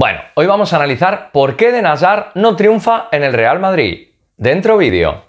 Bueno, hoy vamos a analizar por qué De Nazar no triunfa en el Real Madrid. Dentro vídeo.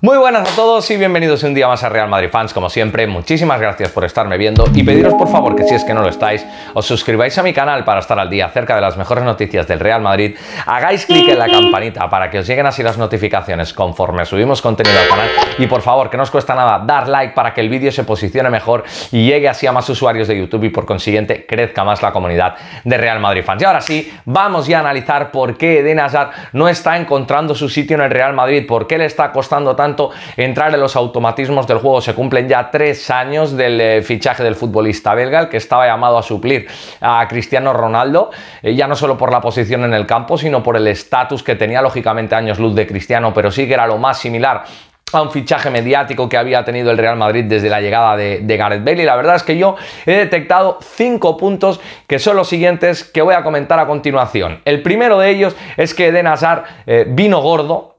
Muy buenas a todos y bienvenidos un día más a Real Madrid Fans. Como siempre, muchísimas gracias por estarme viendo y pediros por favor que si es que no lo estáis, os suscribáis a mi canal para estar al día acerca de las mejores noticias del Real Madrid. Hagáis clic en la campanita para que os lleguen así las notificaciones conforme subimos contenido al canal. Y por favor, que no os cuesta nada, dar like para que el vídeo se posicione mejor y llegue así a más usuarios de YouTube y por consiguiente crezca más la comunidad de Real Madrid Fans. Y ahora sí, vamos ya a analizar por qué Eden Hazard no está encontrando su sitio en el Real Madrid, por qué le está costando tanto entrar en los automatismos del juego. Se cumplen ya tres años del eh, fichaje del futbolista belga, el que estaba llamado a suplir a Cristiano Ronaldo, eh, ya no solo por la posición en el campo, sino por el estatus que tenía, lógicamente, años luz de Cristiano, pero sí que era lo más similar a un fichaje mediático que había tenido el Real Madrid desde la llegada de, Gareth Bale. Y la verdad es que yo he detectado cinco puntos que son los siguientes que voy a comentar a continuación. El primero de ellos es que De Nazar eh, vino gordo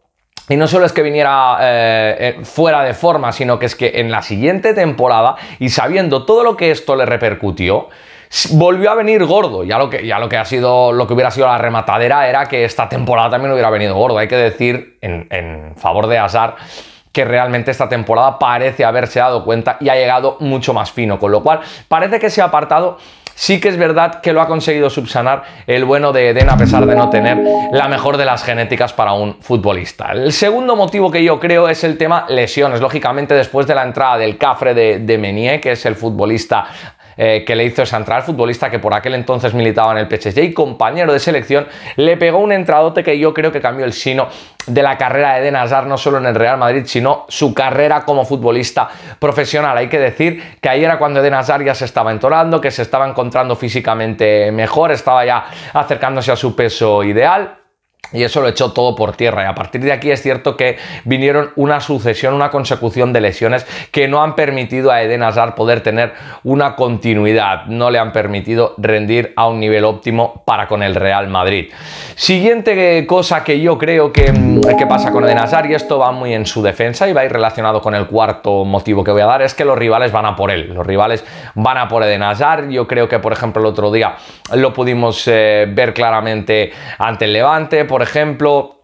y no solo es que viniera eh, eh, fuera de forma, sino que es que en la siguiente temporada, y sabiendo todo lo que esto le repercutió, volvió a venir gordo. Ya lo que, ya lo que ha sido, lo que hubiera sido la rematadera era que esta temporada también hubiera venido gordo. Hay que decir, en, en favor de Azar, que realmente esta temporada parece haberse dado cuenta y ha llegado mucho más fino, con lo cual parece que se ha apartado Sí que es verdad que lo ha conseguido subsanar el bueno de Eden a pesar de no tener la mejor de las genéticas para un futbolista. El segundo motivo que yo creo es el tema lesiones. Lógicamente después de la entrada del Cafre de, de que es el futbolista eh, que le hizo entrada al futbolista que por aquel entonces militaba en el PSG y compañero de selección, le pegó un entradote que yo creo que cambió el sino de la carrera de Eden Hazard, no solo en el Real Madrid, sino su carrera como futbolista profesional. Hay que decir que ahí era cuando Eden Hazard ya se estaba entonando, que se estaba encontrando físicamente mejor, estaba ya acercándose a su peso ideal y eso lo echó todo por tierra. Y a partir de aquí es cierto que vinieron una sucesión, una consecución de lesiones que no han permitido a Eden Hazard poder tener una continuidad. No le han permitido rendir a un nivel óptimo para con el Real Madrid. Siguiente eh, cosa que yo creo que, mm, que pasa con Eden Hazard, y esto va muy en su defensa y va a ir relacionado con el cuarto motivo que voy a dar, es que los rivales van a por él. Los rivales van a por Eden Hazard. Yo creo que, por ejemplo, el otro día lo pudimos eh, ver claramente ante el Levante por ejemplo,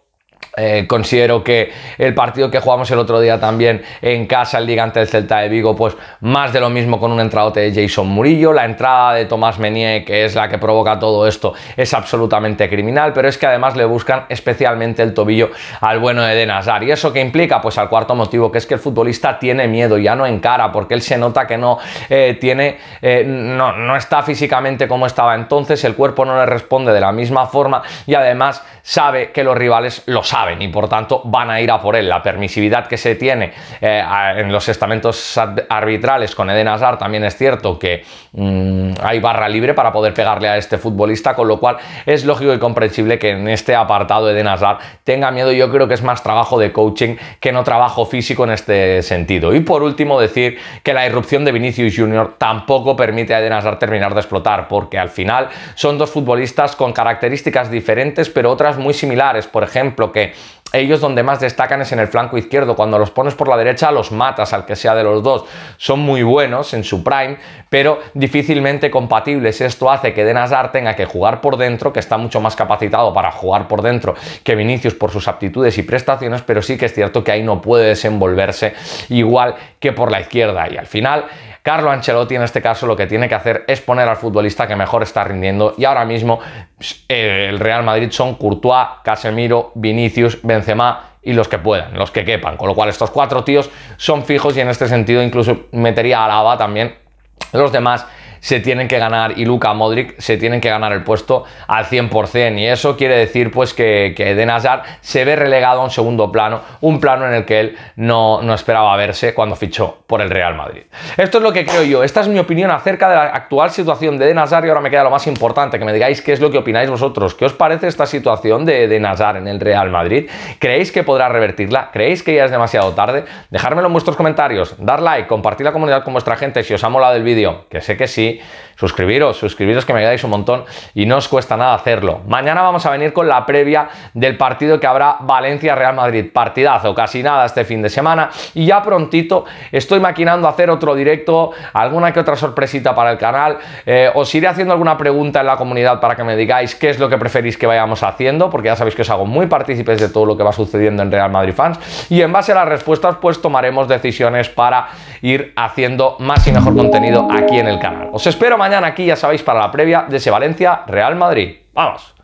eh, considero que el partido que jugamos el otro día también en casa, el gigante del Celta de Vigo, pues más de lo mismo con un entradote de Jason Murillo. La entrada de Tomás Menier, que es la que provoca todo esto, es absolutamente criminal, pero es que además le buscan especialmente el tobillo al bueno de Eden ¿Y eso qué implica? Pues al cuarto motivo, que es que el futbolista tiene miedo, ya no encara, porque él se nota que no eh, tiene, eh, no, no está físicamente como estaba entonces, el cuerpo no le responde de la misma forma y además sabe que los rivales lo saben y por tanto van a ir a por él. La permisividad que se tiene eh, en los estamentos arbitrales con Eden Hazard también es cierto que mm, hay barra libre para poder pegarle a este futbolista, con lo cual es lógico y comprensible que en este apartado Eden Hazard tenga miedo. Yo creo que es más trabajo de coaching que no trabajo físico en este sentido. Y por último decir que la irrupción de Vinicius Junior tampoco permite a Eden Hazard terminar de explotar, porque al final son dos futbolistas con características diferentes pero otras muy similares. Por ejemplo, que ellos donde más destacan es en el flanco izquierdo. Cuando los pones por la derecha, los matas al que sea de los dos. Son muy buenos en su prime, pero difícilmente compatibles. Esto hace que Denazar tenga que jugar por dentro, que está mucho más capacitado para jugar por dentro que Vinicius por sus aptitudes y prestaciones, pero sí que es cierto que ahí no puede desenvolverse igual que por la izquierda. Y al final, Carlo Ancelotti en este caso lo que tiene que hacer es poner al futbolista que mejor está rindiendo y ahora mismo eh, el Real Madrid son Courtois, Casemiro, Vinicius, Benzema y los que puedan, los que quepan. Con lo cual estos cuatro tíos son fijos y en este sentido incluso metería a Alaba también. Los demás se tienen que ganar, y Luka Modric se tienen que ganar el puesto al 100%. Y eso quiere decir pues que, que Eden Hazard se ve relegado a un segundo plano, un plano en el que él no, esperaba verse cuando fichó por el Real Madrid. Esto es lo que creo yo, esta es mi opinión acerca de la actual situación de Eden Hazard y ahora me queda lo más importante, que me digáis qué es lo que opináis vosotros, qué os parece esta situación de Eden Hazard en el Real Madrid, ¿creéis que podrá revertirla? ¿Creéis que ya es demasiado tarde? Dejármelo en vuestros comentarios, dar like, compartir la comunidad con vuestra gente si os ha molado el vídeo, que sé que sí, suscribiros, suscribiros que me ayudáis un montón y no os cuesta nada hacerlo. Mañana vamos a venir con la previa del partido que habrá Valencia-Real Madrid. Partidazo, casi nada este fin de semana. Y ya prontito estoy maquinando hacer otro directo, alguna que otra sorpresita para el canal. Eh, os iré haciendo alguna pregunta en la comunidad para que me digáis qué es lo que preferís que vayamos haciendo, porque ya sabéis que os hago muy partícipes de todo lo que va sucediendo en Real Madrid Fans. Y en base a las respuestas, pues tomaremos decisiones para ir haciendo más y mejor contenido aquí en el canal. Os espero mañana aquí, ya sabéis, para la previa de ese Valencia Real Madrid. ¡Vamos!